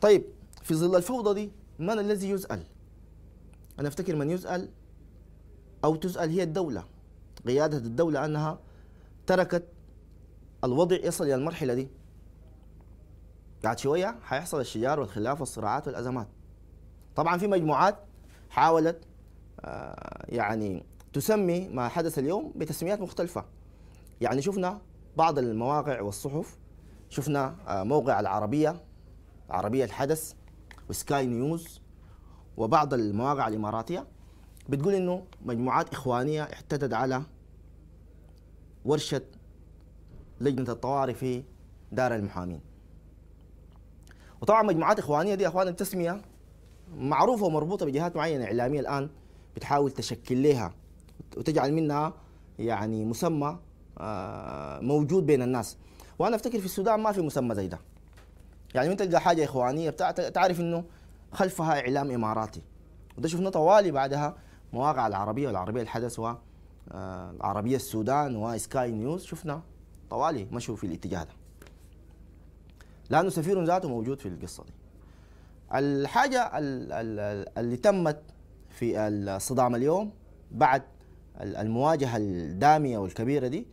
طيب في ظل الفوضى دي من الذي يسأل أنا أفتكر من يسأل أو تسأل هي الدولة قيادة الدولة أنها تركت الوضع يصل إلى المرحلة دي بعد شوية حيحصل الشجار والخلاف والصراعات والأزمات طبعا في مجموعات حاولت آه، يعني تسمي ما حدث اليوم بتسميات مختلفة يعني شفنا بعض المواقع والصحف شفنا آه، موقع العربية عربية الحدث وسكاي نيوز وبعض المواقع الإماراتية بتقول إنه مجموعات إخوانية احتدت على ورشة لجنة الطوارئ في دار المحامين وطبعا مجموعات إخوانية دي أخوان التسمية معروفة ومربوطة بجهات معينة إعلامية الآن بتحاول تشكل لها وتجعل منها يعني مسمى آه، موجود بين الناس وأنا أفتكر في السودان ما في مسمى زي ده يعني من تلقى حاجه اخوانيه بتاع تعرف انه خلفها اعلام اماراتي وده شفنا طوالي بعدها مواقع العربيه والعربيه الحدث والعربيه آه، السودان وسكاي نيوز شفنا طوالي مشوا في الاتجاه ده لانه سفير ذاته موجود في القصه دي الحاجه اللي تمت في الصدام اليوم بعد المواجهه الداميه والكبيره دي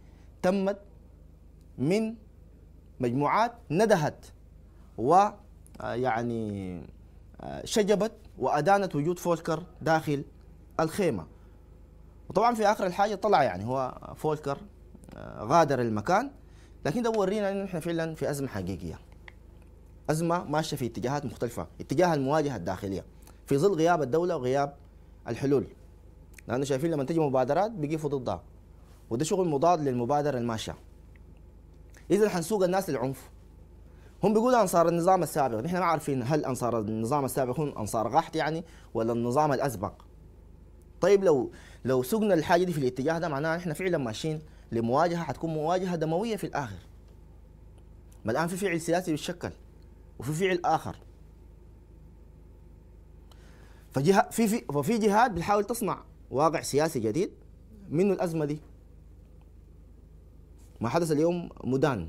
تمت من مجموعات ندهت ويعني آه، آه، شجبت وأدانت وجود فولكر داخل الخيمة وطبعا في آخر الحاجة طلع يعني هو فولكر آه، غادر المكان لكن ده ورينا أن احنا فعلا في أزمة حقيقية أزمة ماشية في اتجاهات مختلفة اتجاه المواجهة الداخلية في ظل غياب الدولة وغياب الحلول لأنه شايفين لما تجي مبادرات بيقفوا ضدها وده شغل مضاد للمبادرة الماشية إذا حنسوق الناس للعنف هم بيقولوا انصار النظام السابق نحن ما عارفين هل انصار النظام السابق هم انصار غحت يعني ولا النظام الاسبق طيب لو لو سقنا الحاجه دي في الاتجاه ده معناها نحن فعلا ماشيين لمواجهه حتكون مواجهه دمويه في الاخر ما الان في فعل سياسي بيتشكل وفي فعل اخر فجهة في في ففي جهات بتحاول تصنع واقع سياسي جديد منه الازمه دي ما حدث اليوم مدان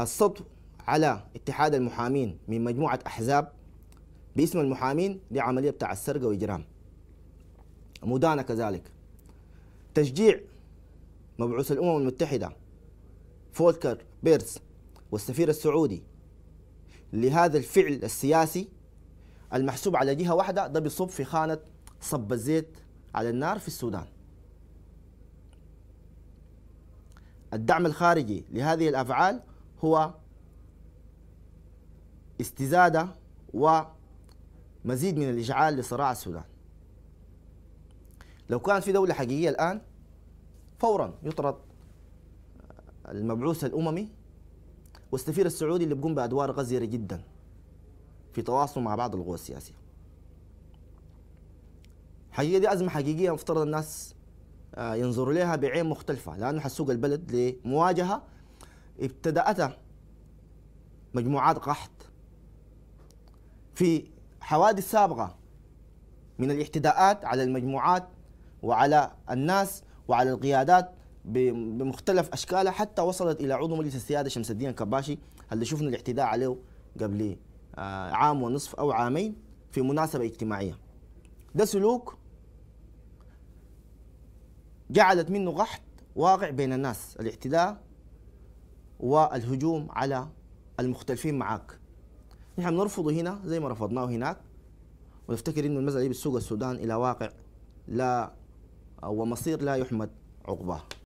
السطو على اتحاد المحامين من مجموعة أحزاب باسم المحامين لعملية بتاع السرقة وإجرام مدانة كذلك تشجيع مبعوث الأمم المتحدة فولكر بيرس والسفير السعودي لهذا الفعل السياسي المحسوب على جهة واحدة ده بيصب في خانة صب الزيت على النار في السودان الدعم الخارجي لهذه الأفعال هو استزادة ومزيد من الإشعال لصراع السودان لو كان في دولة حقيقية الآن فورا يطرد المبعوث الأممي والسفير السعودي اللي بيقوم بأدوار غزيرة جدا في تواصل مع بعض القوى السياسية حقيقة دي أزمة حقيقية مفترض الناس آه، ينظروا لها بعين مختلفة لأنه حسوق البلد لمواجهة ابتدأت مجموعات قحط في حوادث سابقة من الاعتداءات على المجموعات وعلى الناس وعلى القيادات بمختلف اشكالها حتى وصلت الى عضو مجلس السياده شمس الدين الكباشي اللي شفنا الاعتداء عليه قبل آه، عام ونصف او عامين في مناسبه اجتماعيه. ده سلوك جعلت منه قحط واقع بين الناس، الاعتداء والهجوم على المختلفين معك نحن نرفضه هنا زي ما رفضناه هناك ونفتكر أن المساله دي بتسوق السودان الى واقع لا ومصير لا يحمد عقباه